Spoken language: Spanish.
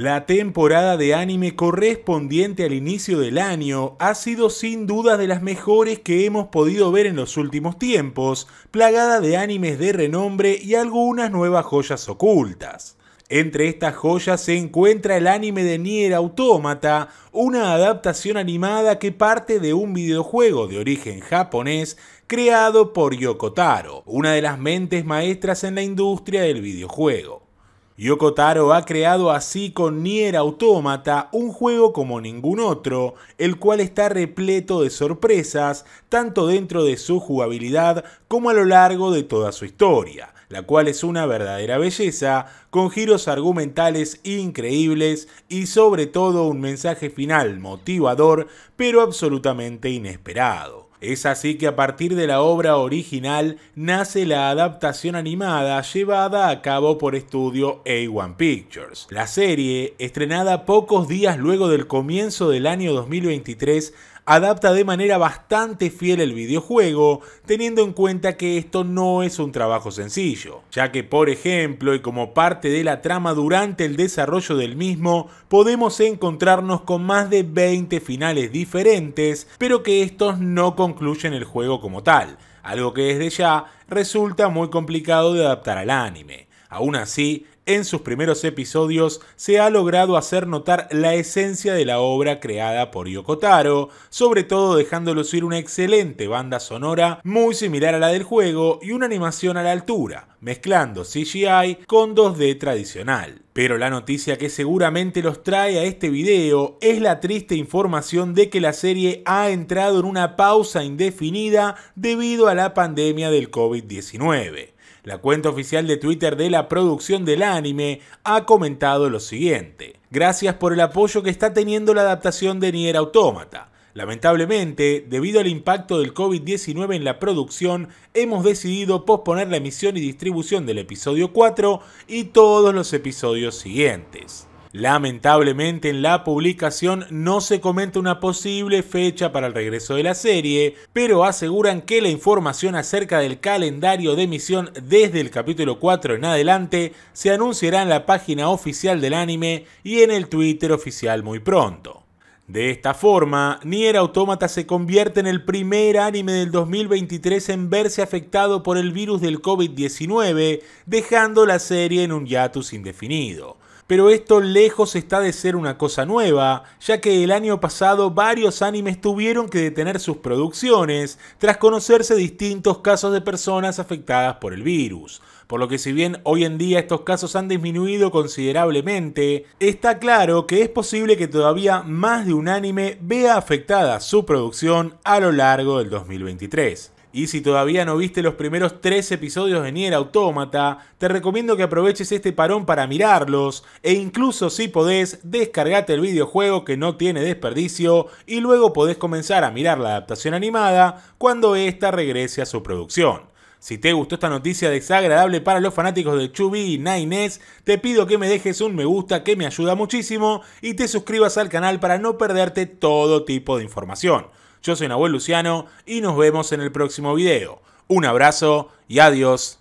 La temporada de anime correspondiente al inicio del año ha sido sin duda de las mejores que hemos podido ver en los últimos tiempos, plagada de animes de renombre y algunas nuevas joyas ocultas. Entre estas joyas se encuentra el anime de Nier Automata, una adaptación animada que parte de un videojuego de origen japonés creado por Yokotaro, una de las mentes maestras en la industria del videojuego. Yoko Taro ha creado así con Nier Automata un juego como ningún otro, el cual está repleto de sorpresas, tanto dentro de su jugabilidad como a lo largo de toda su historia, la cual es una verdadera belleza, con giros argumentales increíbles y sobre todo un mensaje final motivador pero absolutamente inesperado. Es así que a partir de la obra original nace la adaptación animada llevada a cabo por estudio A1 Pictures. La serie, estrenada pocos días luego del comienzo del año 2023, adapta de manera bastante fiel el videojuego, teniendo en cuenta que esto no es un trabajo sencillo, ya que por ejemplo y como parte de la trama durante el desarrollo del mismo, podemos encontrarnos con más de 20 finales diferentes, pero que estos no concluyen el juego como tal, algo que desde ya resulta muy complicado de adaptar al anime. Aún así, en sus primeros episodios se ha logrado hacer notar la esencia de la obra creada por Yokotaro, sobre todo dejando lucir una excelente banda sonora muy similar a la del juego y una animación a la altura, mezclando CGI con 2D tradicional. Pero la noticia que seguramente los trae a este video es la triste información de que la serie ha entrado en una pausa indefinida debido a la pandemia del COVID-19. La cuenta oficial de Twitter de la producción del anime ha comentado lo siguiente. Gracias por el apoyo que está teniendo la adaptación de Nier Automata. Lamentablemente, debido al impacto del COVID-19 en la producción, hemos decidido posponer la emisión y distribución del episodio 4 y todos los episodios siguientes. Lamentablemente en la publicación no se comenta una posible fecha para el regreso de la serie, pero aseguran que la información acerca del calendario de emisión desde el capítulo 4 en adelante se anunciará en la página oficial del anime y en el Twitter oficial muy pronto. De esta forma, Nier Automata se convierte en el primer anime del 2023 en verse afectado por el virus del COVID-19, dejando la serie en un hiatus indefinido. Pero esto lejos está de ser una cosa nueva, ya que el año pasado varios animes tuvieron que detener sus producciones tras conocerse distintos casos de personas afectadas por el virus. Por lo que si bien hoy en día estos casos han disminuido considerablemente, está claro que es posible que todavía más de un anime vea afectada su producción a lo largo del 2023. Y si todavía no viste los primeros tres episodios de Nier Autómata, te recomiendo que aproveches este parón para mirarlos, e incluso si podés, descargate el videojuego que no tiene desperdicio y luego podés comenzar a mirar la adaptación animada cuando ésta regrese a su producción. Si te gustó esta noticia desagradable para los fanáticos de Chubby y Nines, te pido que me dejes un me gusta que me ayuda muchísimo y te suscribas al canal para no perderte todo tipo de información. Yo soy Nahuel Luciano y nos vemos en el próximo video. Un abrazo y adiós.